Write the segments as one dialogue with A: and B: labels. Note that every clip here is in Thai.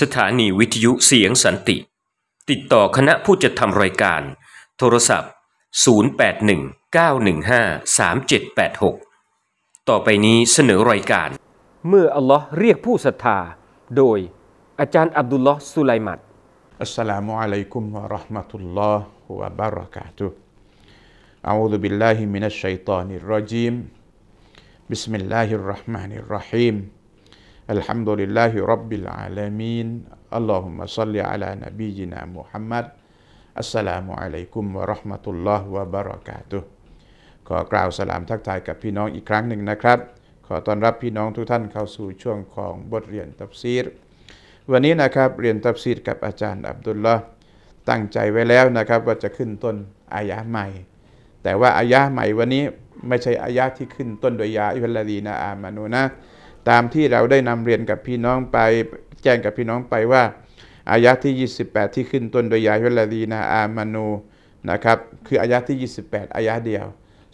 A: สถานีวิทยุเสียงสันติ ติดต่อคณะผู้จัดทำรายการ โทรศัพท์ 0819153786 ต่อไปนี้เสนอรายการ เมื่ออัลลอฮ์เรียกผู้ศรัทธาโดยอาจารย์อับดุลลอฮ์สุไลมัดอัสสลามุอะลัยกุมวะราะห์มะตุลลอฮ์วะบะเราะกาตุฮ์ أعوذ ب ا ل ل ร من ญีมบิสมิลลาฮิรเราะห์มานิรเราะฮีม الحمد لله رب العالمين اللهم صل على نبينا محمد อัสสลามุอะลัยกุมวะราะห์มะตุลลอฮ์วะบรากาตุขอกล่าวสลามทักทายกับพี่น้องอีกครั้งหนึ่งนะครับ ขอต้อนรับพี่น้องทุกท่านเข้าสู่ช่วงของบทเรียนตับซีร วันนี้นะครับ เรียนตับซีรกับอาจารย์อับดุลละตั้งใจไว้แล้วนะครับ ว่าจะขึ้นต้นอายะใหม่ แต่ว่าอายะใหม่วันนี้ ไม่ใช่อายะที่ขึ้นต้นโดยยาอิบลาดีนะอามานูนะตามที่เราได้นำเรียนกับพี่น้องไป แจ้งกับพี่น้องไปว่าอายะที่ 28 ที่ขึ้นต้นโดยยาฮุลาีนาอามานูนะครับคืออายะที่ 28อายะเดียว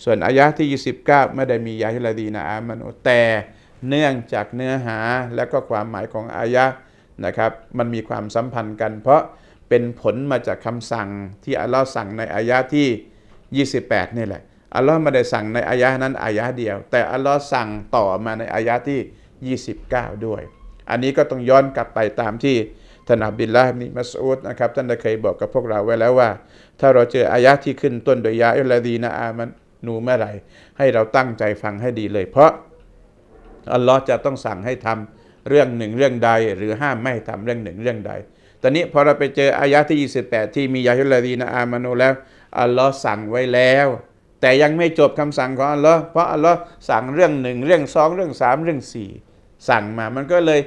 A: ส่วนอายะที่ 29 ไม่ได้มียาฮุลาีนาอามานูแต่เนื่องจากเนื้อหาและก็ความหมายของอายะนะครับ มันมีความสัมพันธ์กัน เพราะเป็นผลมาจากคำสั่งที่อัลลอฮ์สั่งในอายะที่ 28นี่แหละอัลลอฮ์ไม่ได้สั่งในอายะนั้นอายะเดียว แต่อัลลอฮ์สั่งต่อมาในอายะที่29 ด้วย อันนี้ก็ต้องย้อนกลับไปตามที่ท่านอับดุลลาห์มิมัสอุดนะครับท่านได้เคยบอกกับพวกเราไว้แล้วว่า ถ้าเราเจออายะที่ขึ้นต้นโดยยาอิลลดีนะอามันนูเมื่อไหร่ ให้เราตั้งใจฟังให้ดีเลย เพราะ อัลลอฮ์จะต้องสั่งให้ทำเรื่องหนึ่งเรื่องใด หรือห้ามไม่ทำเรื่องหนึ่งเรื่องใด ตอนนี้พอเราไปเจออายะที่ 28 ที่มียาฮิลลาดีนะอามานูแล้วอัลลอฮ์สั่งไว้แล้ว แต่ยังไม่จบคำสั่งของอัลลอฮ์เพราะอัลลอฮ์สั่งเรื่องหนึ่ง เรื่องสองเรื่องสามเรื่องสี่สั่งมา มันก็เลย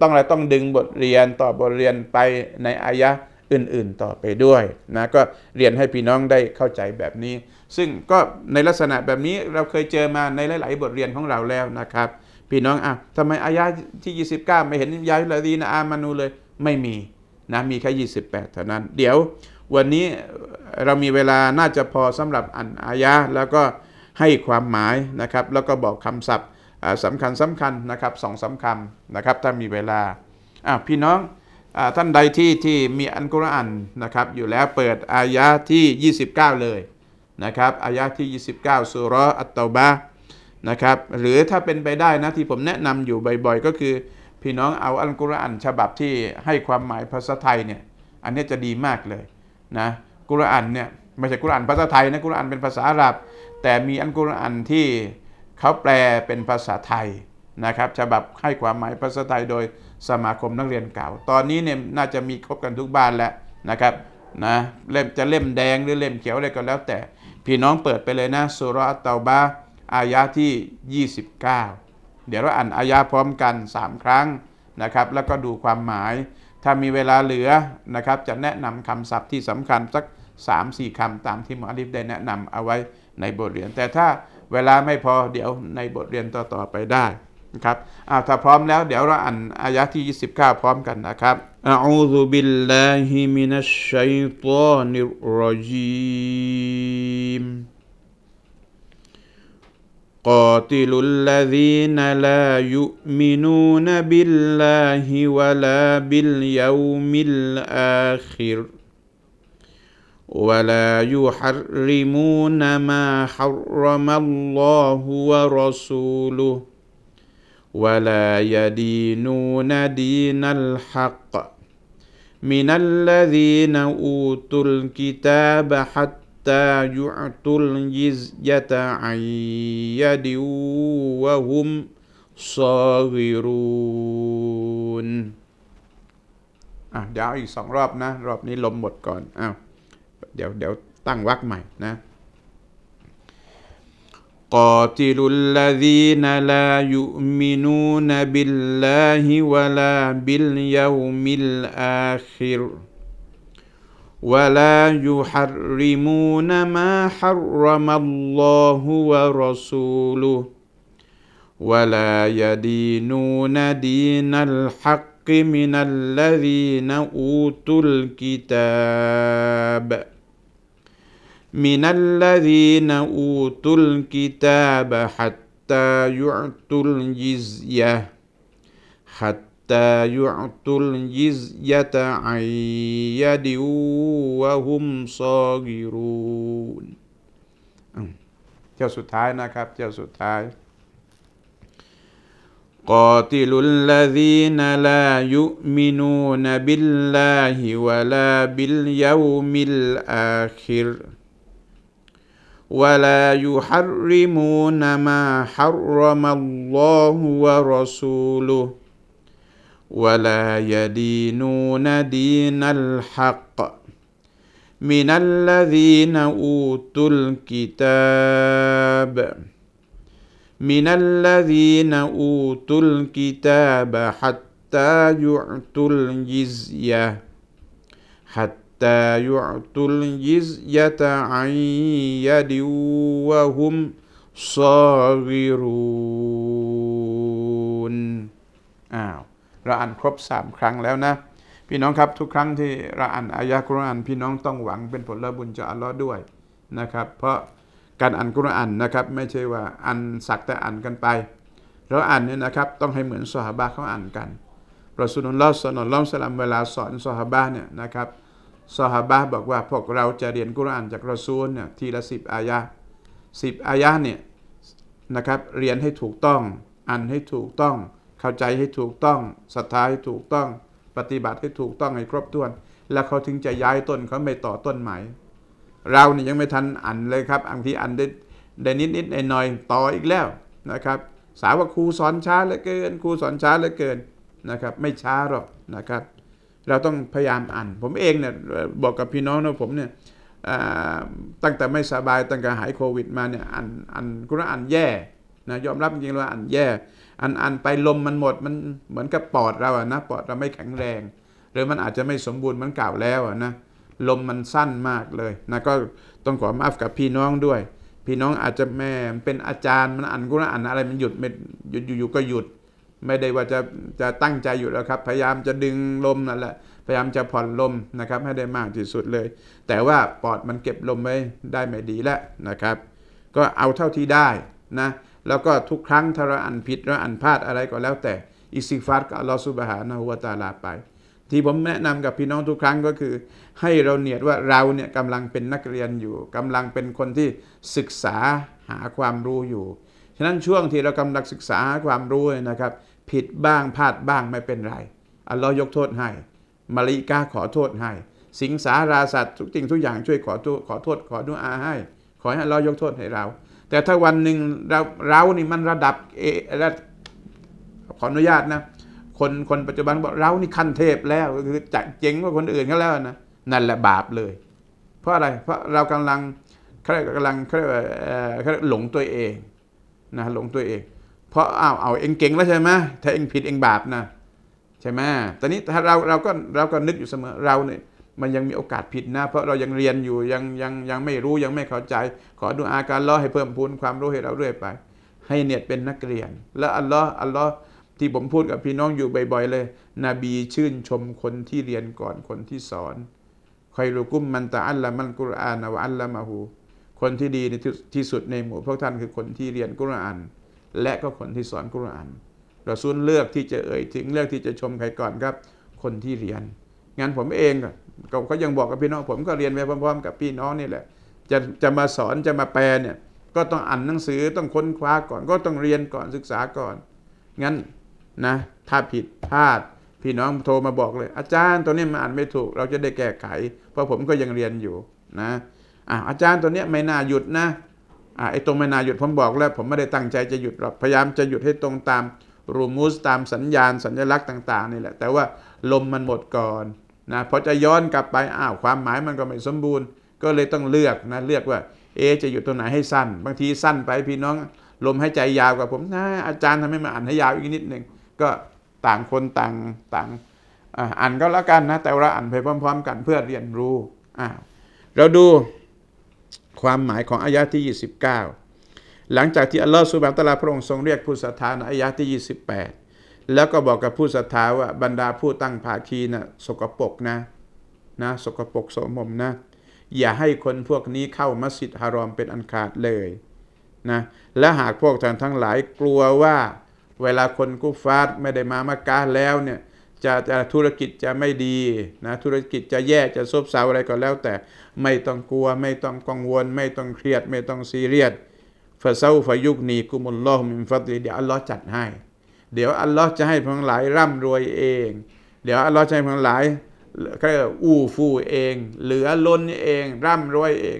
A: ต้องอะไรต้องดึงบทเรียนต่อบทเรียนไปในอายะอื่นๆต่อไปด้วยนะ ก็เรียนให้พี่น้องได้เข้าใจแบบนี้ ซึ่งก็ในลักษณะแบบนี้เราเคยเจอมาในหลายๆบทเรียนของเราแล้วนะครับ พี่น้องอ่ะทำไมอายะที่ 29 ไม่เห็นยาละดีนะอามานูเลย ไม่มีนะ มีแค่ 28 เท่านั้น เดี๋ยววันนี้เรามีเวลาน่าจะพอสำหรับอันอายะแล้วก็ให้ความหมายนะครับ แล้วก็บอกคำศัพท์สำคัญสำคัญนะครับสองสำคัญนะครับถ้ามีเวลาพี่น้องอท่านใดที่ที่มีอันกุรอานนะครับอยู่แล้วเปิดอายะที่ 29 เลยนะครับอายะที่ 29สุรอัตตบะนะครับหรือถ้าเป็นไปได้นะที่ผมแนะนำอยู่บ่อยๆก็คือ พี่น้องเอาอันกุรอานฉบับที่ให้ความหมายภาษาไทยเนี่ยอันนี้จะดีมากเลยนะกุรอานเนี่ยไม่ใช่กุรอานภาษาไทยนะกุรอานเป็นภาษาอาหรับ แต่มีอันกุรอานที่เขาแปลเป็นภาษาไทยนะครับฉบับให้ความหมายภาษาไทยโดยสมาคมนักเรียนเก่าตอนนี้เนี่ยน่าจะมีครบกันทุกบ้านแล้วนะครับนะเล่มจะเล่มแดงหรือเล่มเขียวอะไรก็แล้ว แต่พี่น้องเปิดไปเลยนะสุรอัตตาบาอายะที่ 29 เดี๋ยวเราอ่านอายะพร้อมกัน 3 ครั้งนะครับ แล้วก็ดูความหมาย ถ้ามีเวลาเหลือนะครับจะแนะนำคำศัพท์ที่สำคัญ สัก3-4คำตามที่มอริฟได้แนะนำเอาไว้ในบทเรียนแต่ถ้าเวลาไม่พอเดี๋ยวในบทเรียนต่อๆไปได้นะครับอ้าวถ้าพร้อมแล้วเดี๋ยวเราอ่านอายะที่ 29 พร้อมกันนะครับอู أعوذ ب ا ل ิ ه من ا ช ش ي ط ا ن ا ل ร ج ي ม قاتل الذين لا يؤمنون بالله ولا باليوم الآخر ولا يحرمون ما حرم الله ورسوله ولا يدينون دين الحق من الذين اوتوا الكتاب حتى يعطوا الجزيه عن يد وهم صاغرون อ่ะเดี๋ยวอีกสองรอบนะ รอบนี้ลมหมดก่อนอ้าวเดี๋ยวเดี๋ยวตั้งวรรคใหม่นะ قاتل الذين لا يؤمنون بالله ولا باليوم الآخر ولا يحرمون ما حرم الله ورسوله ولا يدينون دين الحق من الذين أوتوا الكتاب من الذين أوتوا الكتاب حتى يعطوا الجزية حتى يعطوا الجزية عن يد وهم صاغرون เจ้าสุดท้ายนะครับเจ้าสุดท้าย قاتل الذين لا يؤمنون بالله ولا باليوم الآخر ولا يحرمون ما حرم الله ورسوله ولا يدينون دين الحق من الذين اوتوا الكتاب من الذين اوتوا الكتاب حتى يعطوا الجزيه حتى حتى يعطوا الجزية عن يد وهم صاغرون อ้าวเราอ่านครบสามครั้งแล้วนะ พี่น้องครับทุกครั้งที่เราอ่านอายะกุรอานพี่น้องต้องหวังเป็นผลบุญจากอัลลอฮ์ด้วย นะครับ เพราะการอ่านกุรอานนะครับ ไม่ใช่ว่าอ่านสักแต่อ่านกันไป เราอ่านเนี่ยนะครับ ต้องให้เหมือนสหบะเขาอ่านกันรอสุลลอฮ์สนอลลอฮ์สลัมเวลาสอนสหบะเนี่ยนะครับสหบะบอกว่าพวกเราจะเรียนกุรอานจากรอซูลเนี่ยทีละสิบอายะสิบอายะเนี่ยนะครับ เรียนให้ถูกต้องอ่านให้ถูกต้อง เข้าใจให้ถูกต้องศรัทธาให้ถูกต้อง ปฏิบัติให้ถูกต้องให้ครบถ้วน แล้วเขาถึงจะย้ายต้นเขาไม่ต่อต้นใหม่เราเนี่ยยังไม่ทันอ่านเลยครับ อังทีอ่านได้ได้นิดนิดหน่อยต่ออีกแล้วนะครับ สาวว่าครูสอนช้าเหลือเกินครูสอนช้าเหลือเกินนะครับ ไม่ช้าหรอกนะครับเราต้องพยายามอ่าน ผมเองเนี่ยบอกกับพี่น้องนะผมเนี่ยตั้งแต่ไม่สบายตั้งแต่หายโควิดมาเนี่ยอ่านอ่านกุรอานแย่นะยอมรับจริงๆว่าอ่านแย่อ่านอ่านไปลมมันหมดมันเหมือนกับปอดเราอะนะปอดเราไม่แข็งแรงหรือมันอาจจะไม่สมบูรณ์มันเก่าแล้วอะนะลมมันสั้นมากเลยนะก็ต้องขอมาฟกับพี่น้องด้วย พี่น้องอาจจะแม่เป็นอาจารย์มันอ่านกุรอานอะไรมันหยุดไม่หยุดอยู่ๆก็หยุดไม่ได้ว่าจะจะตั้งใจอยู่แล้วครับพยายามจะดึงลมนั่นแหละพยายามจะผ่อนลมนะครับให้ได้มากที่สุดเลย แต่ว่าปอดมันเก็บลมไว้ได้ไม่ดีแล้วนะครับ ก็เอาเท่าที่ได้นะแล้วก็ทุกครั้งถ้าเราอันผิดเราอันพลาดอะไรก็แล้ว แต่อิสิฟัตกัลอสุบหานะฮุวตาลาไป ที่ผมแนะนำกับพี่น้องทุกครั้งก็คือ ให้เราเนียดว่าเราเนี่ยกำลังเป็นนักเรียนอยู่ กำลังเป็นคนที่ศึกษาหาความรู้อยู่ฉะนั้นช่วงที่เรากำลังศึกษาความรู้นะครับ ผิดบ้างพลาดบ้างไม่เป็นไรอัลลอฮ์ยกโทษให้มาลิกาขอโทษให้สิงสาราสัตว์ทุกสิ่งทุกอย่างช่วยขอโทษขอโทษขอดุอาให้ ขอให้อัลลอฮ์ยกโทษให้เรา แต่ถ้าวันหนึ่งเราเรานี่มันระดับเอระขออนุญาตนะคนคนปัจจุบันบอกเรานี่ขั้นเทพแล้วคือจะเจ๋งกว่าคนอื่นก็แล้วนะนั่นแหละบาปเลย เพราะอะไรเพราะเรากำลังเขาเรียกกำลังเขาเรียกหลงตัวเองนะลงตัวเอง เพราะอ้าวเอาเองเก่งแล้วใช่ไหมถ้าเองผิดเองบาปนะ ใช่ไหมตอนนี้ถ้าเราเราก็เราก็นึกอยู่เสมอเราเนี่ยมันยังมีโอกาสผิดนะ เพราะเรายังเรียนอยู่ยังยังยังไม่รู้ยังไม่เข้าใจ ขอดูอาการล้อให้เพิ่มพูนความรู้ให้เราเรื่อยไป ให้เนียดเป็นนักเรียน และอัลลอฮ์อัลลอฮ์ที่ผมพูดกับพี่น้องอยู่บ่อยๆเลยนบีชื่นชมคนที่เรียนก่อนคนที่สอน คอยรูกุ้มมันตะอัลละมันกุรอานวะอัลละมะฮูคนที่ดีที่สุดในหมู่พวกท่านคือคนที่เรียนกุรอานและก็คนที่สอนกุรอานเราซุนเลือกที่จะเอ่ย ถึงเลือกที่จะชมใครก่อนครับคนที่เรียนงานผมเองก็เขายังบอกกับพี่น้อง ผมก็เรียนไปพร้อมๆ กับพี่น้องนี่แหละ จะจะมาสอนจะมาแปลเนี่ย ก็ต้องอ่านหนังสือต้องค้นคว้าก่อนก็ต้องเรียนก่อนศึกษาก่อน งั้นนะ ถ้าผิดพลาด พี่น้องโทรมาบอกเลย อาจารย์ ตัวนี้มาอ่านไม่ถูก เราจะได้แก้ไข เพราะผมก็ยังเรียนอยู่นะอาจารย์ตัวเนี้ยไม่น่าหยุดนะไอ้ตรงไม่น่าหยุด ผมบอกแล้วผมไม่ได้ตั้งใจจะหยุดหรอกพยายามจะหยุดให้ตรงตามรูมูสตามสัญญาณสัญลักษณ์ต่างๆนี่แหละ แต่ว่าลมมันหมดก่อนนะพอจะย้อนกลับไปอ้าวความหมายมันก็ไม่สมบูรณ์ ก็เลยต้องเลือกนะเลือกว่าเอจะหยุดตรงไหนให้สั้น บางทีสั้นไปพี่น้อง ลมให้ใจยาวกว่าผมนะอาจารย์ทำให้มันอ่านให้ยาวอีกนิดหนึ่งก็ต่างคนต่างต่างอ่านก็แล้วกันนะแต่เราอ่านไปพร้อม ๆ กันเพื่อเรียนรู้อ่าเราดูความหมายของอายะที่ 29 หลังจากที่อัลลอฮฺสุบาตลาพระองค์ทรงเรียกผู้ศรัทธาในอายะที่ 28 แล้วก็บอกกับผู้ศรัทธาว่าบรรดาผู้ตั้งภาคีนะสกปรกนะ นะ สกปรกโสมมนะ อย่าให้คนพวกนี้เข้ามัสยิดฮารอมเป็นอันขาดเลยนะและหากพวกท่านทั้งหลายกลัวว่า เวลาคนกุฟาร์ไม่ได้มามักกะแล้วเนี่ยจะจะธุรกิจจะไม่ดีนะธุรกิจจะแย่จะซบเซาอะไรก็แล้ว แต่ไม่ต้องกลัวไม่ต้องกังวล ไม่ต้องเครียดไม่ต้องซีเรียสฟะเซาฟะยุกนีกุมุลลอฮมิฟัดลีเดี๋ยวอัลลอฮ์จัดให้ เดี๋ยวอัลลอฮ์จะให้พวงหลายร่ำรวยเอง เดี๋ยวอัลลอฮ์จะให้พวงหลายก็อู้ฟู่เองเหลือล้นเอง ร่ำรวยเอง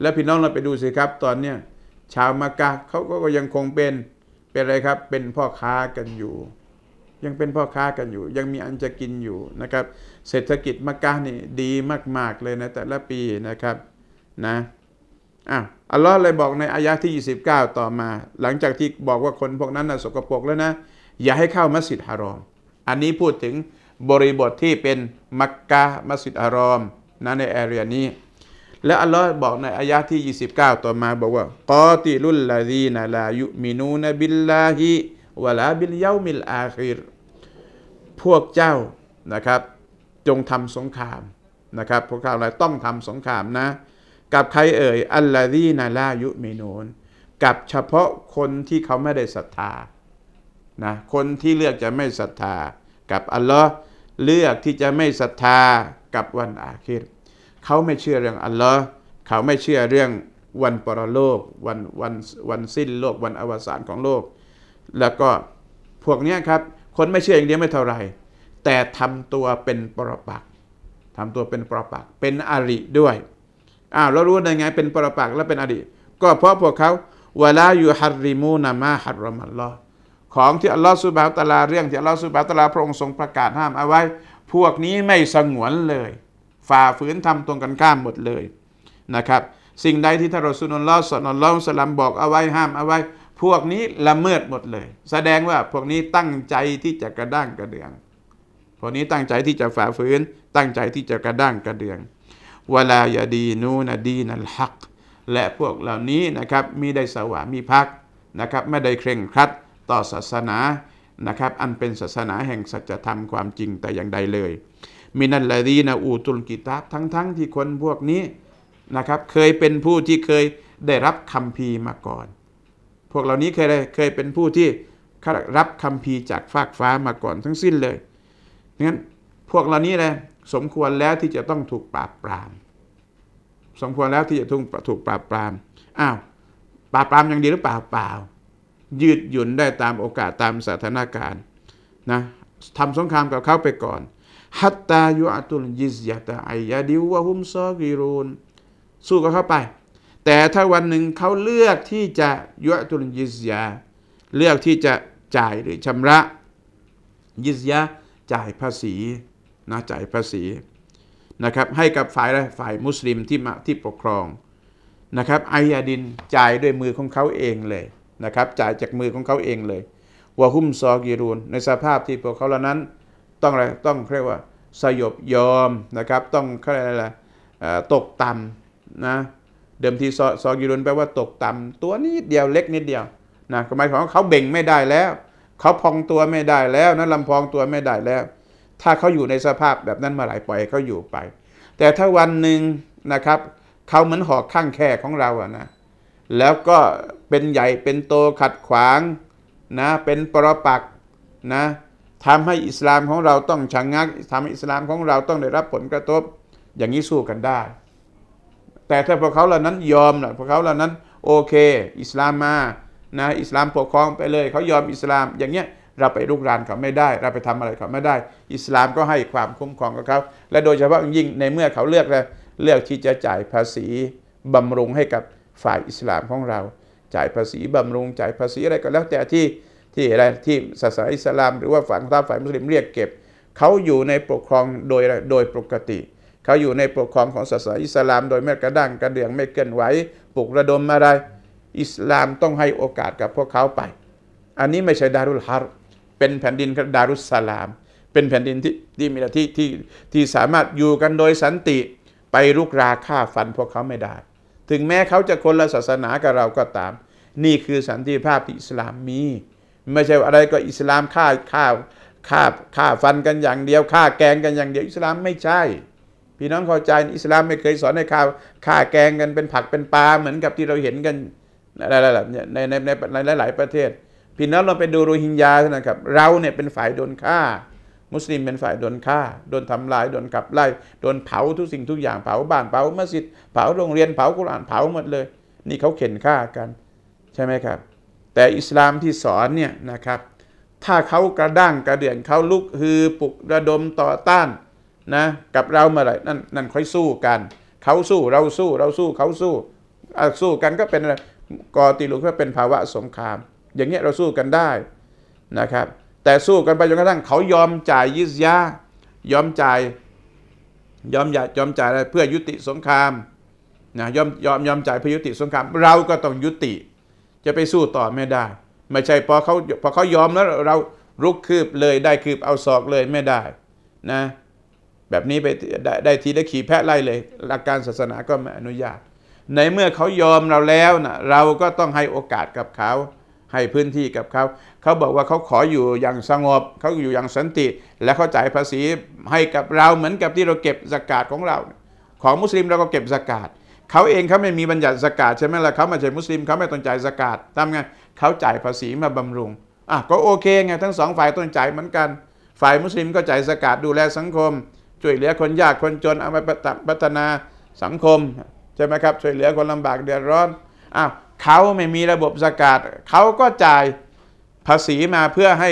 A: แล้วพี่น้องเราไปดูสิครับตอนเนี้ยชาวมักกะเขาก็ยังคงเป็นเป็นอะไรครับเป็นพ่อค้ากันอยู่ยังเป็นพ่อค้ากันอยู่ ยังมีอันจะกินอยู่นะครับเศรษฐกิจมักกะนี่ดีมาก ๆเลยนะแต่ละปีนะครับนะอ่ะอัลลอฮ์เลยบอกในอายะที่ 29 ต่อมา หลังจากที่บอกว่าคนพวกนั้นนะสกปรกแล้วนะอย่าให้เข้ามัสยิดฮารอมอันนี้พูดถึงบริบทที่เป็นมักกะมัสยิดฮารอมนะในแอเรียนี้ และอัลลอฮ์บอกในอายะที่ 29 ต่อมาบอกว่ากอติลุลลาดีนลายุมินูนบิลลาฮิวะลาบิลยามิลอาคิรพวกเจ้านะครับจงทำสงครามนะครับ พวกเราต้องทำสงครามนะ กับใครเอ่ยอัลลอฮีนาลายุเมนูนกับเฉพาะคนที่เขาไม่ได้ศรัทธานะคนที่เลือกจะไม่ศรัทธากับอัลลอฮ์เลือกที่จะไม่ศรัทธากับวันอาคิรเขาไม่เชื่อเรื่องอัลลอฮ์เขาไม่เชื่อเรื่องวันปรโลกวันวันวันสิ้นโลกวันอวสานของโลก แล้วก็พวกนี้ครับคนไม่เชื่ออย่างเดียวไม่เท่าไร แต่ทำตัวเป็นปรปักทำตัวเป็นปรปักเป็นอริด้วยอ้าวแล้วรู้ได้ไงเป็นปรปักและเป็นอริก็เพราะพวกเขาเวลาอยู่ฮาริมูนามาฮารอมัลลอฮ์ของที่อัลลอฮ์สุบะตาลาเรื่อง ที่อัลลอฮ์สุบะตาลาพระองค์ทรงประกาศห้ามเอาไว้ พวกนี้ไม่สงวนเลย ฝ่าฝืนทำตรงกันข้ามหมดเลยนะครับ สิ่งใดที่ท่านรอสุนลลอฮ์สนลลอฮ์สลัมบอกเอาไว้ห้ามเอาไว้พวกนี้ ละเมิดหมดเลย แสดงว่าพวกนี้ตั้งใจที่จะกระด้างกระเดือง พวกนี้ตั้งใจที่จะฝ่าฝืนตั้งใจที่จะกระด้างกระเดืองเวลายาดีนูนะดีนัลฮัก และพวกเหล่านี้นะครับมีได้สวามีพักนะครับ ไม่ได้เคร่งครัดต่อศาสนานะครับ อันเป็นศาสนาแห่งสัจธรรมความจริงแต่อย่างใดเลยมินัลลดีนะอูตุลกิตาบทั้งๆทที่คนพวกนี้นะครับเคยเป็นผู้ที่เคยได้รับคำพีมาก่อนพวกเหล่านี้เคยเคยเป็นผู้ที่รับคำพีจากฟากฟ้ามาก่อนทั้งสิ้นเลยงั้นพวกเหล่านี้เลยสมควรแล้วที่จะต้องถูกปราบปราม สมควรแล้วที่จะถูกถูกปราบปราม อ้าวปราบปรามอย่างดีหรือเปล่าเปล่า ยืดหยุ่นได้ตามโอกาสตามสถานการณ์นะทำสงครามกับเขาไปก่อน ฮัตตายุอตุล ยิสยาตาไอยาดิวะฮุมซอกีรูนสู้กับเขาไปแต่ถ้าวันหนึ่งเขาเลือกที่จะยะตุลยิสยา เลือกที่จะจ่ายหรือชำระ ยิสยาจ่ายภาษีนะจ่ายภาษีนะครับ ให้กับฝ่ายอะไรฝ่ายมุสลิมที่มาที่ปกครองนะครับ ไอยาดินจ่ายด้วยมือของเขาเองเลยนะครับ จ่ายจากมือของเขาเองเลยวะฮุมซอกีรูนในสภาพที่พวกเขาเหล่านั้น ต้องอะไรต้องเรียกว่า สยบยอมนะครับ ต้องอะไรอะไรตกต่ำนะเดิมทีซอซอกิรุนแปลว่าตกต่ำ ตัวนิดเดียวเล็กนิดเดียวนะหมายความว่าเขาเบ่งไม่ได้แล้ว เขาพองตัวไม่ได้แล้วนะลำพองตัวไม่ได้แล้ว ถ้าเขาอยู่ในสภาพแบบนั้นมาหลายปล่อยเขาอยู่ไป แต่ถ้าวันหนึ่งนะครับเขาเหมือนหอกข้างแค่ของเราอะนะแล้วก็เป็นใหญ่เป็นโตขัดขวางนะเป็นปรปักนะทำให้อิสลามของเราต้องชะงงักทำให้อิสลามของเราต้องได้รับผลกระทบอย่างนี้สู้กันได้แต่ถ้าพวกเขาเหล่านั้นยอมล่ะพวกเขาเหล่านั้นโอเค อิสลามมานะอิสลามปกครองไปเลย เขายอมอิสลามอย่างเงี้ยเราไปลุกรานเขาไม่ได้เราไปทำอะไรเขาไม่ได้ อิสลามก็ให้ความคุ้มครองกับเขาและโดยเฉพาะยิ่งในเมื่อเขาเลือกแล้วเลือกที่จะจ่ายภาษีบำรุงให้กับฝ่ายอิสลามของเรา จ่ายภาษีบำรุง จ่ายภาษีอะไรก็แล้ว แต่ที่ที่อะไรที่ศาสนาอิสลาม หรือว่าฝั่งทาาฝ่ายมุสลิมเรียกเก็บ เขาอยู่ในปกครองโดยโดยปกติเขาอยู่ในปกครองของศาสนาอิสลามโดยไม่กระด้างกระเดืองไม่เกินไหวปลุกระดมอะไร อิสลามต้องให้โอกาสกับพวกเขาไป อันนี้ไม่ใช่ดารุลฮารเป็นแผ่นดินดารุสลาม เป็นแผ่นดินที่ที่มีที่ที่ ที่สามารถอยู่กันโดยสันติไปลุกราฆ่าฟันพวกเขาไม่ได้ ถึงแม้เขาจะคนละศาสนากับเราก็ตาม นี่คือสันติภาพที่อิสลามมี ไม่ใช่อะไรก็อิสลามฆ่าฆ่าฆ่าฆ่าฟันกันอย่าง เดียวฆ่าแกงกันอย่างเดียวอิสลามไม่ใช่พี่น้องเข้าใจอิสลามไม่เคยสอนให้ฆ่าฆ่าแกงกันเป็นผักเป็นปลาเหมือนกับที่เราเห็นกันอะไรนในในในหลาย ๆประเทศ พี่น้องเราไปดูโรฮิงญานะครับ เราเนี่ยเป็นฝ่ายโดนฆ่า มุสลิมเป็นฝ่ายโดนฆ่าโดนทำลาย โดนขับไล่ โดนเผาทุกสิ่งทุกอย่างเผาบ้านเผามัสยิดเผาโรงเรียนเผากุรานเผาหมดเลย นี่เขาเข็นฆ่ากัน ใช่ไหมครับ แต่อิสลามที่สอนเนี่ยนะครับ ถ้าเขากระด้างกระเดื่องเขาลุกฮือปลุกระดมต่อต้านนะกับเราเมื่อไหร่นั่นนั่นค่อยสู้กันเขาสู้เราสู้เราสู้เขาสู้สู้กันก็เป็นกอติลุกก็เป็นภาวะสงคราม อย่างเงี้ยเราสู้กันได้นะครับ แต่สู้กันไปจนกระทั่งเขายอมจ่ายยิสยายอมจ่ายยอมยอมจ่ายอะไรเพื่อยุติสงครามนะยอมยอมยอมจ่ายเพื่อยุติสงคราม เราก็ต้องยุติ จะไปสู้ต่อไม่ได้ ไม่ใช่พอเขาพอเขายอมแล้วเรารุกคืบเลยได้คืบเอาศอกเลยไม่ได้นะแบบนี้ไปได้ไดทีได้ขี่แพะไล่เลยหลักการศาสนาก็ไม่อนุญาต ในเมื่อเขายอมเราแล้วนะเราก็ต้องให้โอกาสกับเขา ให้พื้นที่กับเขา เขาบอกว่าเขาขออยู่อย่างสงบเขาอยู่อย่างสันติ และเขาจ่ายภาษีให้กับเราเหมือนกับที่เราเก็บสกาดของเรา ของมุสลิมเราก็เก็บสกาดเขาเองเขาไม่มีบัญญัติสกาดใช่ไหมล่ะเขาไม่ใช่มุสลิมเขาไม่ต้องจ่ายสกาดทำไงเขาจ่ายภาษีมาบำรุงอ่ะก็โอเคไงทั้งสองฝ่ายต้องจ่ายเหมือนกัน ฝ่ายมุสลิมก็จ่ายสกาดดูแลสังคมช่วยเหลือคนยากคนจนเอาไปพัฒนาสังคมใช่ไหมครับช่วยเหลือคนลำบากเดือดร้อนอ้าวเขาไม่มีระบบสกาดเขาก็จ่ายภาษีมาเพื่อให้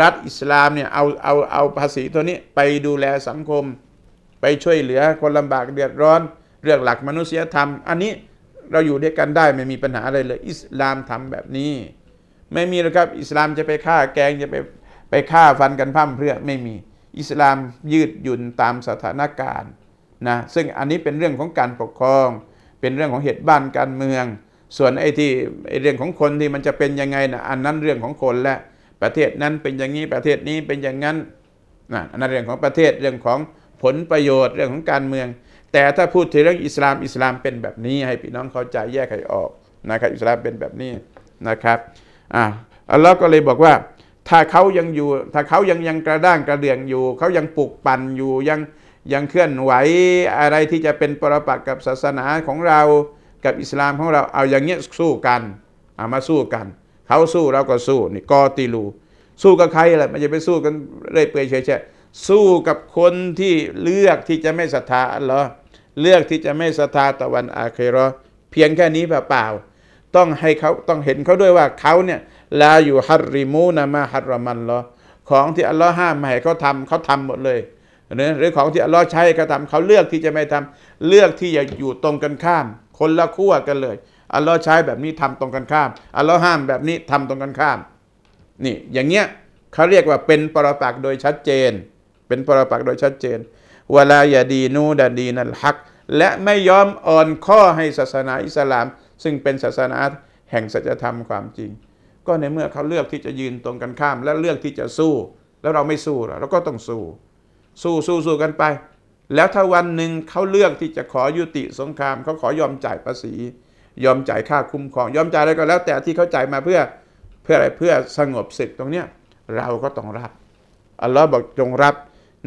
A: รัฐอิสลามเนี่ยเอาเอาเอาภาษีตัวนี้ไปดูแลสังคม ไปช่วยเหลือคนลำบากเดือดร้อน เรื่องหลักมนุษยธรรม อันนี้เราอยู่ด้วยกันได้ไม่มีปัญหาอะไรเลยอิสลามทำแบบนี้ ไม่มีหรอกครับอิสลามจะไปฆ่าแกงจะไปไปฆ่าฟันกันพั่มเพื่อไม่มีอิสลามยืดหยุ่นตามสถานการณ์นะซึ่งอันนี้เป็นเรื่องของการปกครอง เป็นเรื่องของเหตุบ้านการเมือง ส่วนไอ้ที่ไอ้เรื่องของคนที่มันจะเป็นยังไงนะอันนั้นเรื่องของคนและประเทศนั้นเป็นอย่างนี้ประเทศนี้เป็นอย่างนั้นนะอันนั้นเรื่องของประเทศเรื่องของผลประโยชน์ เรื่องของการเมือง แต่ถ้าพูดถึงเรื่องอิสลามอิสลามเป็นแบบนี้ให้พี่น้องเข้าใจแยกให้ออกนะครับอิสลามเป็นแบบนี้นะครับอ่าอัลลอฮ์ก็เลยบอกว่าถ้าเขายังอยู่ถ้าเขายังยังกระด้างกระเดื่องอยู่เขายังปลุกปั่นอยู่ ยังยังเคลื่อนไหวอะไรที่จะเป็นปรปักษ์กับศาสนาของเรากับอิสลามของเราเอาอย่างเงี้ยสู้กันเอามาสู้กันเขาสู้เราก็สู้นี่กอตีลู สู้กับใครล่ะมันจะไปสู้กันเรื่อยเปื่อยเฉยเยสู้กับคนที่เลือกที่จะไม่ศรัทธาเหรอเลือกที่จะไม่ศรัทธาตะวันอาเครอเพียงแค่นี้เปล่าต้องให้เขาต้องเห็นเขาด้วยว่าเขาเนี่ยลาอยู่ฮัรริมูนามาฮัรมันลอของที่อัลลอฮ์ห้ามให้เขาทำเขาทำหมดเลยหรือของที่อัลลอฮ์ใช้ก็ทำเขาเลือกที่จะไม่ทำ เลือกที่จะอยู่ตรงกันข้าม คนละขั้วกันเลยอัลลอฮ์ใช้แบบนี้ทำตรงกันข้าม อัลลอฮ์ห้ามแบบนี้ทำตรงกันข้ามนี่อย่างเงี้ยเขาเรียกว่าเป็นปรปักษ์โดยชัดเจน เป็นปรปักษ์โดยชัดเจนเวลาอย่าดีนูดนดีนั่นฮัก และไม่ยอมอ่อนข้อให้ศาสนาอิสลาม ซึ่งเป็นศาสนาแห่งสัจธรรมความจริงก็ในเมื่อเขาเลือกที่จะยืนตรงกันข้ามและเลือกที่จะสู้ แล้วเราไม่สู้เราก็ต้องสู้สู้สู้สู้กันไป แล้วถ้าวันหนึ่งเขาเลือกที่จะขอยุติสงครามเขาขอยอมจ่ายภาษี ยอมจ่ายค่าคุ้มครองยอมจ่ายอะไรก็แล้ว แต่ที่เขาจ่ายมาเพื่อเพื่ออะไรเพื่อสงบศึกตรงเนี้ยเราก็ต้องรับอัลลอฮ์บอกจงรับ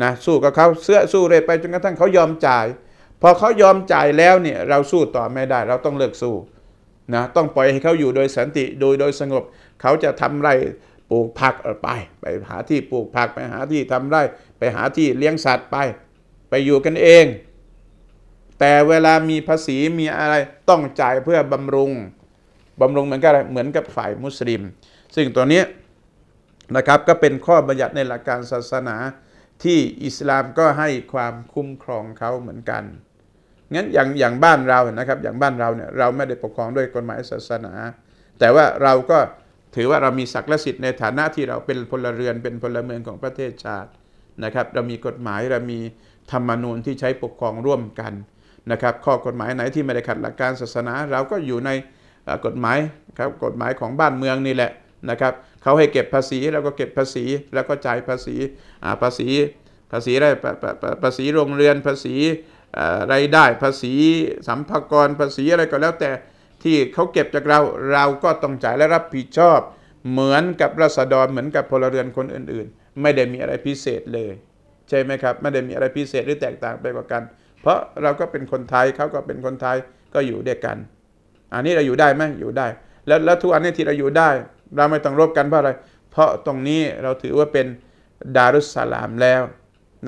A: นะสู้กับเขาเสื้อสู้เรไปจนกระทั่งเขายอมจ่ายพอเขายอมจ่ายแล้วเนี่ยเราสู้ต่อไม่ได้ เราต้องเลิกสู้นะต้องปล่อยให้เขาอยู่โดยสันติโดยโดยสงบเขาจะทำไรปลูกผักไป ไปหาที่ปลูกผักไปหาที่ทำไรไปหาที่เลี้ยงสัตว์ไป ไปอยู่กันเอง แต่เวลามีภาษีมีอะไรต้องจ่ายเพื่อบำรุงบำรุงเหมือนกันเหมือนกับฝ่ายมุสลิม ซึ่งตัวนี้นะครับก็เป็นข้อบัญญัติในหลักการศาสนาที่อิสลามก็ให้ความคุ้มครองเขาเหมือนกันงั้นอย่างอย่างบ้านเรานะครับ อย่างบ้านเราเนี่ยเราไม่ได้ปกครองด้วยกฎหมายศาสนา แต่ว่าเราก็ถือว่าเรามีศักดิ์และสิทธิ์ในฐานะที่เราเป็นพลเรือนเป็นพลเมืองของประเทศชาตินะครับเรามีกฎหมายเรามีธรรมนูญที่ใช้ปกครองร่วมกันนะครับข้อกฎหมายไหนที่ไม่ได้ขัดหลักการศาสนาเราก็อยู่ในกฎหมายครับกฎหมายของบ้านเมืองนี่แหละนะครับเขาให้เก็บภาษีเราก็เก็บภาษีแล้วก็จ่ายภาษีภาษี ภาษีอะไรภาษีโรงเรือนภาษีรายได้ภาษีสัมภาระภาษีอะไรก็แล้วแต่ที่เขาเก็บจากเราเราก็ต้องจ่ายและรับผิดชอบ เหมือนกับรัษฎรเหมือนกับพลเรือนคนอื่นๆ ไม่ได้มีอะไรพิเศษเลย ใช่ไหมครับ ไม่ได้มีอะไรพิเศษหรือแตกต่างไปกว่ากัน เพราะเราก็เป็นคนไทยเขาก็เป็นคนไทยก็อยู่ด้วยกันอันนี้เราอยู่ได้ไหมอยู่ได้ แล้วแล้วทุกอันนี้ที่เราอยู่ได้ เราไม่ต้องรบกันเพราะอะไร เพราะตรงนี้เราถือว่าเป็นดารุสสลามแล้ว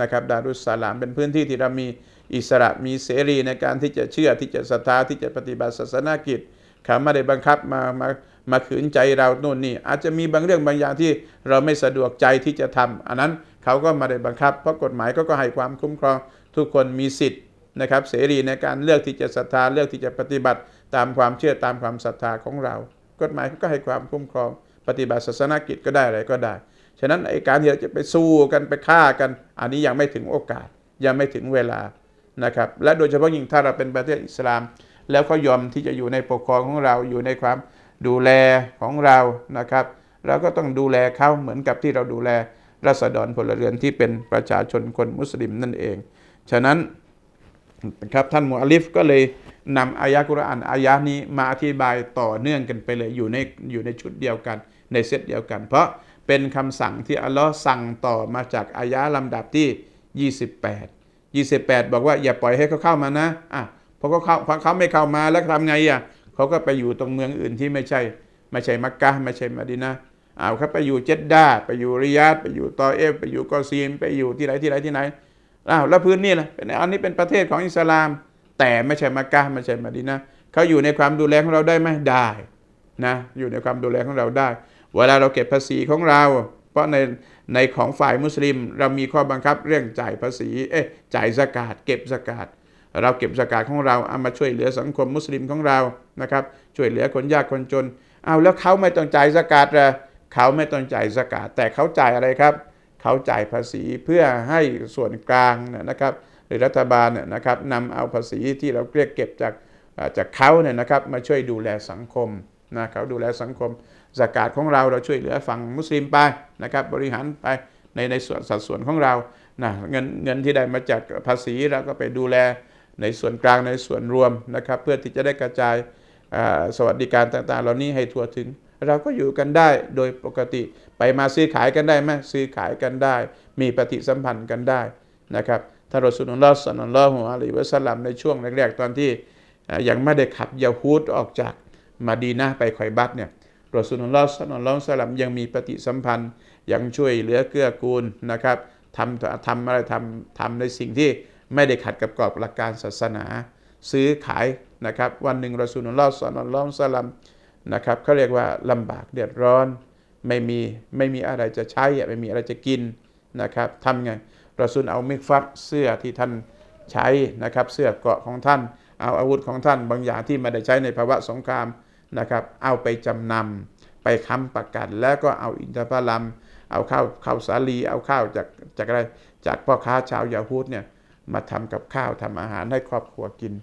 A: นะครับดารุสสลามเป็นพื้นที่ที่เรามีอิสระมีเสรีในการที่จะเชื่อที่จะศรัทธาที่จะปฏิบัติ ศาสนกิจ เขาไม่ได้บังคับมามามาขืนใจเราโน่นนี่อาจจะมีบางเรื่องบางอย่างที่เราไม่สะดวกใจที่จะทำ อันนั้นเขาก็มาได้บังคับ เพราะกฎหมายก็ก็ให้ความคุ้มครองทุกคนมีสิทธิ์นะครับเสรีในการเลือกที่จะศรัทธาเลือกที่จะปฏิบัติตามความเชื่อตามความศรัทธาของเรา กฎหมายก็ให้ความคุ้มครองปฏิบัติศาสนกิจก็ได้อะไรก็ได้ฉะนั้นไอการที่เราจะไปสู้กันไปฆ่ากัน อันนี้ยังไม่ถึงโอกาสยังไม่ถึงเวลานะครับและโดยเฉพาะยิ่งถ้าเราเป็นประเทศอิสลาม แล้วก็ยอมที่จะอยู่ในปกครองของเราอยู่ในความดูแลของเรานะครับเราก็ต้องดูแลเขาเหมือนกับที่เราดูแลรัษฎรพลเรือนที่เป็นประชาชนคนมุสลิมนั่นเองฉะนั้นครับท่านมูอัลิฟก็เลยนำอายะกุรอานอายะนี้มาอธิบายต่อเนื่องกันไปเลยอยู่ในอยู่ในชุดเดียวกัน ในเซตเดียวกัน เพราะเป็นคำสั่งที่อัลลอฮ์สั่งต่อมาจากอายะลำดับที่ 28 28บอกว่าอย่าปล่อยให้เขาเข้ามานะอ่ะพอเขาเข้าเขาไม่เข้ามาแล้วทำไงอ่ะเขาก็ไปอยู่ตรงเมืองอื่นที่ไม่ใช่ไม่ใช่มักกะไม่ใช่มาดินะอ่าเขาไปอยู่เจดดาไปอยู่ริยาดไปอยู่ตอเอฟ ไปอยู่กอซีนไปอยู่ที่ไหนที่ไหนที่ไหนอ้าวแล้วพื้นนี่ล่ะอันนี้เป็นประเทศของอิสลาม แต่ไม่ใช่มักกะไม่ใช่มาดินะเขาอยู่ในความดูแลของเราได้ไหมได้นะอยู่ในความดูแลของเราได้ เวลาเราเก็บภาษีของเราเพราะในในของฝ่ายมุสลิมเรามีข้อบังคับเรื่องจ่ายภาษีเอ๊ะจ่ายสกาดเก็บสกาดเราเก็บสกาดของเรา เอามาช่วยเหลือสังคมมุสลิมของเรานะครับช่วยเหลือคนยากคนจนเอาแล้วเขาไม่ต้องจ่ายสกาดเลเขาไม่ต้องจ่ายสกาดแต่เขาจ่ายอะไรครับ เขาจ่ายภาษีเพื่อให้ส่วนกลางนะครับหรือรัฐบาลเนี่ยนะครับนำเอาภาษีที่เราเรียกเก็บจากจากเขาเนี่ยนะครับ มาช่วยดูแลสังคมนะเขาดูแลสังคมสากาดของเราเราช่วยเหลือฝั่งมุสลิมไปนะครับ บริหารไปในในส่วนสัดส่วนของเรานะเงินเงินที่ได้มาจากภาษีเราก็ไปดูแลในส่วนกลางในส่วนรวมนะครับเพื่อที่จะได้กระจายสวัสดิการต่าง ๆ เหล่านี้ให้ทั่วถึง เราก็อยู่กันได้โดยปกติไปมาซื้อขายกันได้ไหมซื้อขายกันได้ มีปฏิสัมพันธ์กันได้นะครับท่านรอสุลลอฮ์สันนัลลอฮุอะลัอวะสลลัมในช่วงแรกๆตอนที่ ยังไม่ได้ขับยาฮูดออกจากมาดีนะไปคอยบัตเนี่ยรอสุลลอสนลลัลอสลัมยังมีปฏิสัมพันธ์ ยังช่วยเหลือเกื้อกูลนะครับทำทำอะไรทำทำในสิ่งที่ไม่ได้ขัดกับกรอบหลักการศาสนา ซื้อขายนะครับ วันหนึ่งรอสุลลอสนลลัลอสลัมนะครับเขาเรียกว่าลำบากเดือดร้อนไม่มีไม่มีอะไรจะใช้ไม่มีอะไรจะกินนะครับทำไงรอสุนเอามิกฟัดเสื้อที่ท่านใช้นะครับเสื้อเกาะของท่านเอาอาวุธของท่าน บางอย่างที่ไม่ได้ใช้ในภาวะสงครามนะครับเอาไปจำนำไปค้ำประกันแล้วก็เอาอินทรพลัมเอาข้าวข้าวสาลีเอาข้าวจากจากอะไรจากพ่อค้าชาวยาฮูดเนี่ยมาทำกับข้าวทำอาหารให้ครอบครัวกิน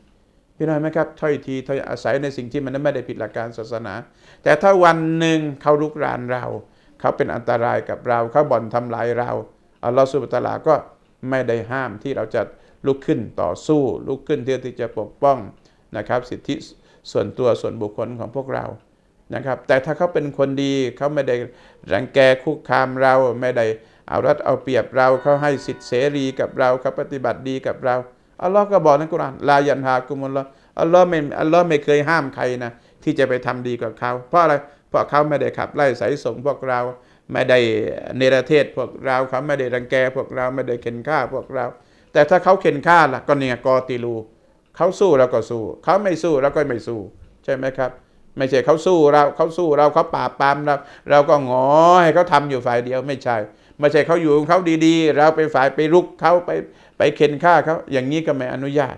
A: พี่น้อยไหมครับถ้อยทีถ้อยอาศัยในสิ่งที่มันไม่ได้ผิดหลักการศาสนา แต่ถ้าวันหนึ่งเขาลุกรานเรา เขาเป็นอันตรายกับเราเขาบ่อนทำลายเราอัลลอฮฺสุบตลาก็ไม่ได้ห้ามที่เราจะลุกขึ้นต่อสู้ลุกขึ้นเพื่อที่จะปกป้องนะครับสิทธิส่วนตัวส่วนบุคคลของพวกเรา นะครับ แต่ถ้าเขาเป็นคนดีเขาไม่ได้รังแกคุกคามเราไม่ได้เอารัดเอาเปรียบเราเขาให้สิทธิเสรีกับเราเขาปฏิบัติดีกับเราอัลลอฮ์ก็บอกในกุรานลายันฮากุมุลลออัลลอฮ์ไม่อัลลอฮ์ไม่เคยห้ามใครนะ ที่จะไปทำดีกับเขาเพราะอะไร เพราะเขาไม่ได้ขับไล่สายสงพวกเรา ไม่ได้เนรเทศพวกเราเขาไม่ได้รังแกพวกเรา ไม่ได้เข็นฆ่าพวกเรา แต่ถ้าเขาเข็นฆ่าล่ะก็เนี่ยกอติลูเขาสู้เราก็สู้เขาไม่สู้เราก็ไม่สู้ ใช่ไหมครับ ไม่ใช่เขาสู้เราเขาสู้เราเขาปราบปรามเราเราก็งอ ให้เขาทำอยู่ฝ่ายเดียวไม่ใช่ ไม่ใช่เขาอยู่ของเขาดีๆ เราไปฝ่ายไปลุกเขาไปไปเข็นฆ่าเขาอย่างนี้ก็ไม่อนุญาต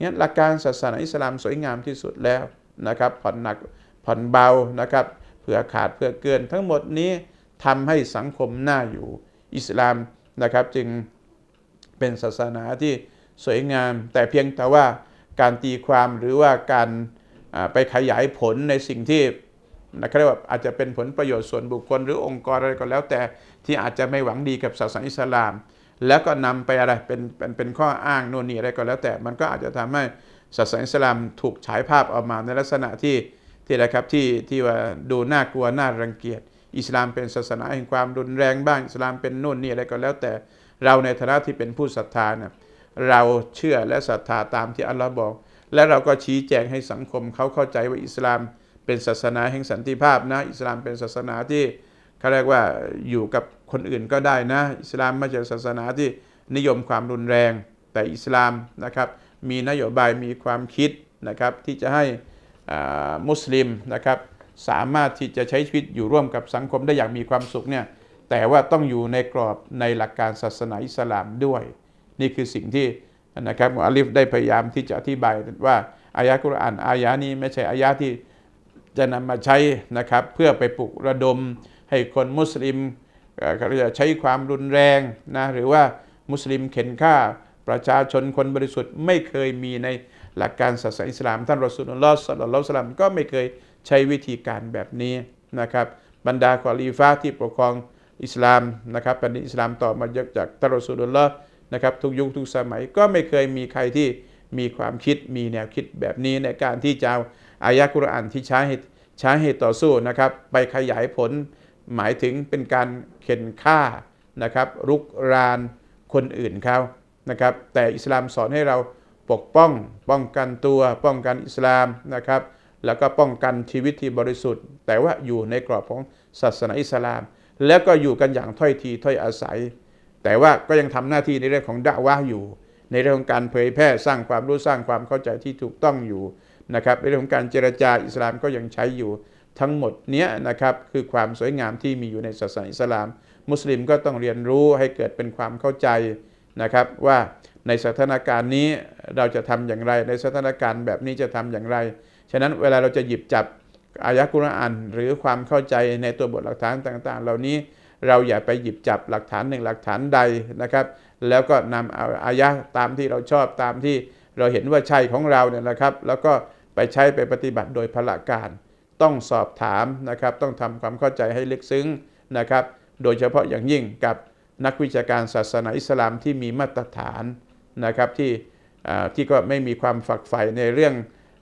A: งั้นหลักการศาสนาอิสลาม สวยงามที่สุดแล้วนะครับ ผ่อนหนักผ่อนเบานะครับ เผื่อขาดเผื่อเกิน ทั้งหมดนี้ทำให้สังคมน่าอยู่ อิสลามนะครับจึงเป็นศาสนาที่สวยงาม แต่เพียงแต่ว่าการตีความหรือว่าการไปขยายผลในสิ่งที่นะครับว่าอาจจะเป็นผลประโยชน์ส่วนบุคคลหรือองค์กรอะไรก็แล้วแต่ที่อาจจะไม่หวังดีกับศาสนาอิสลาม แล้วก็นำไปอะไรเป็นเป็นเป็นข้ออ้าง โน่นนี่อะไรก็แล้วแต่มันก็อาจจะทำให้ศาสนาอิสลามถูกฉายภาพออกมาในลักษณะที่ที่อะไรครับที่ที่ว่าดูน่ากลัวน่ารังเกียจ อิสลามเป็นศาสนาแห่งความรุนแรงบ้างอิสลามเป็นโน่นนี่อะไรก็แล้ว แต่เราในฐานะที่เป็นผู้ศรัทธาเนี่ยเราเชื่อและศรัทธาตามที่อัลลอฮ์บอก และเราก็ชี้แจงให้สังคมเขาเข้าใจว่าอิสลาม เป็นศาสนาแห่งสันติภาพนะอิสลามเป็นศาสนาที่เขาเรียกว่าอยู่กับคนอื่นก็ได้นะ อิสลามไม่ใช่ศาสนาที่นิยมความรุนแรงแต่อิสลามนะครับมีนโยบายมีความคิดนะครับที่จะให้มุสลิมนะครับสามารถที่จะใช้ชีวิตอยู่ร่วมกับสังคมได้อย่างมีความสุขเนี่ยแต่ว่าต้องอยู่ในกรอบในหลักการศาสนาอิสลามด้วยนี่คือสิ่งที่นะครับอัลิฟได้พยายามที่จะอธิบาย ว่าอายะกุรอานอายะนี้ ไม่ใช่อายะที่จะนำมาใช้นะครับเพื่อไปปลุกระดมให้คนมุสลิมจะใช้ความรุนแรงนะหรือว่ามุสลิมเข็นฆ่าประชาชนคนบริสุทธิ์ไม่เคยมีในหลักการศาสนาอิสลามท่านรอสุลลอฮ์สัลลัลลอฮุสลัมก็ไม่เคยใช้วิธีการแบบนี้นะครับบรรดาคอลีฟ้าที่ปกครองอิสลามนะครับเป็นินอิสลามต่อมาจากท่านรอสุลลอฮ์นะครับทุกยุคทุกสมัยก็ไม่เคยมีใครที่มีความคิดมีแนวคิดแบบนี้ในการที่จะอายะกุรอานที่ใช้ใ้ใช้ให้ต่อสู้นะครับไปขยายผลหมายถึงเป็นการเข็นฆ่านะครับรุกรานคนอื่นเขานะครับแต่อิสลามสอนให้เราปกป้องป้องกันตัวป้องกันอิสลามนะครับแล้วก็ป้องกันชีวิตที่บริสุทธิ์ แต่ว่าอยู่ในกรอบของศาสนาอิสลาม แล้วก็อยู่กันอย่างถ้อยทีถ้อยอาศัยแต่ว่าก็ยังทำหน้าที่ในเรื่องของดะวะอยู่ ในเรื่องของการเผยแพร่สร้างความรู้สร้างความเข้าใจที่ถูกต้องอยู่นะครับในเรื่องของการเจรจาอิสลามก็ยังใช้อยู่ ทั้งหมดเนี้ยนะครับคือความสวยงามที่มีอยู่ในศาสนาอิสลาม มุสลิมก็ต้องเรียนรู้ให้เกิดเป็นความเข้าใจนะครับ ว่าในสถานการณ์นี้เราจะทำอย่างไรในสถานการณ์แบบนี้จะทำอย่างไรฉะนั้นเวลาเราจะหยิบจับอายะกุรอานหรือความเข้าใจในตัวบทหลักฐานต่างๆ เหล่านี้เราอย่าไปหยิบจับหลักฐานหนึ่งหลักฐานใดนะครับ แล้วก็นำเอาอายะตามที่เราชอบตามที่เราเห็นว่าใช่ของเราเนี่ยนะครับ แล้วก็ไปใช้ไปปฏิบัติโดยพละการต้องสอบถามนะครับ ต้องทำความเข้าใจให้ลึกซึ้งนะครับ โดยเฉพาะอย่างยิ่งกับนักวิชาการศาสนาอิสลามที่มีมาตรฐานนะครับที่ที่ก็ไม่มีความฝักใฝ่ในเรื่อง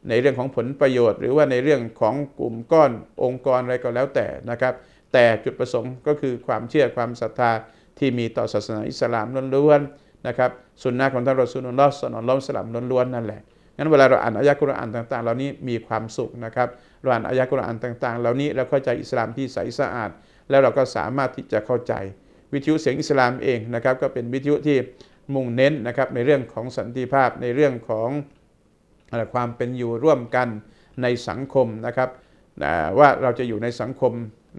A: ในเรื่องของผลประโยชน์ หรือว่าในเรื่องของกลุ่มก้อนองค์กรอะไรก็แล้วแต่นะครับแต่ จุดประสงค์ก็คือความเชื่อความศรัทธาที่มีต่อศาสนาอิสลามล้วนๆนะครับสุนนะของท่านรอซูลลอฮ์สนนล้อมสลัมล้วนๆนั่นแหละงั้นเวลาเราอ่านอายะกุรอานต่างๆ เหล่านี้มีความสุขนะครับเราอ่านอายะกุรอานต่างๆ เหล่านี้เราเข้าใจอิสลามที่ใสสะอาดแล้วเราก็สามารถที่จะเข้าใจวิทยุเสียงอิสลามเองนะครับ ก็เป็นวิทยุที่มุ่งเน้นนะครับในเรื่องของสันติภาพในเรื่องของความเป็นอยู่ร่วมกันในสังคมนะครับว่าเราจะอยู่ในสังคม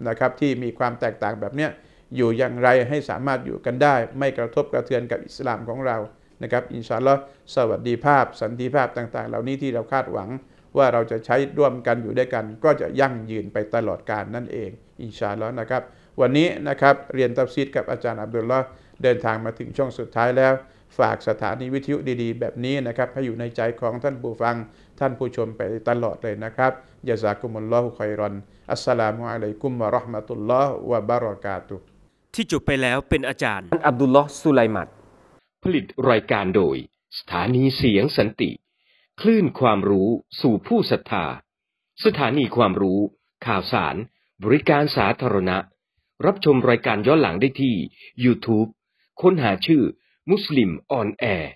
A: นะครับที่มีความแตกต่างแบบนี้อยู่อย่างไรให้สามารถอยู่กันได้ ไม่กระทบกระเทือนกับอิสลามของเรานะครับอินชาอัลลอฮ์สวัสดีภาพ สันติภาพต่าง ๆ เหล่านี้ที่เราคาดหวัง ว่าเราจะใช้ร่วมกันอยู่ด้วยกัน ก็จะยั่งยืนไปตลอดกาลนั่นเอง อินชาอัลลอฮ์นะครับวันนี้นะครับเรียนตับซีดกับอาจารย์อับดุลลอฮ์เดินทางมาถึงช่วงสุดท้ายแล้ว ฝากสถานีวิทยุดีๆ แบบนี้นะครับให้อยู่ในใจของท่านผู้ฟังท่านผู้ชมไปตลอดเลยนะครับยาซากุมุลลอฮุคอยรอนอัสสลามุอะลัยกุมวะราะห์มะตุลลอฮ์วะบารากาตุที่จบไปแล้วเป็นอาจารย์อับดุลลอฮ์สุไลมัดผลิตรายการโดย สถานีเสียงสันติ คลื่นความรู้สู่ผู้ศรัทธา สถานีความรู้ ข่าวสาร บริการสาธารณะ รับชมรายการย้อนหลังได้ที่ YouTube ค้นหาชื่อ มุสลิมออนแอร์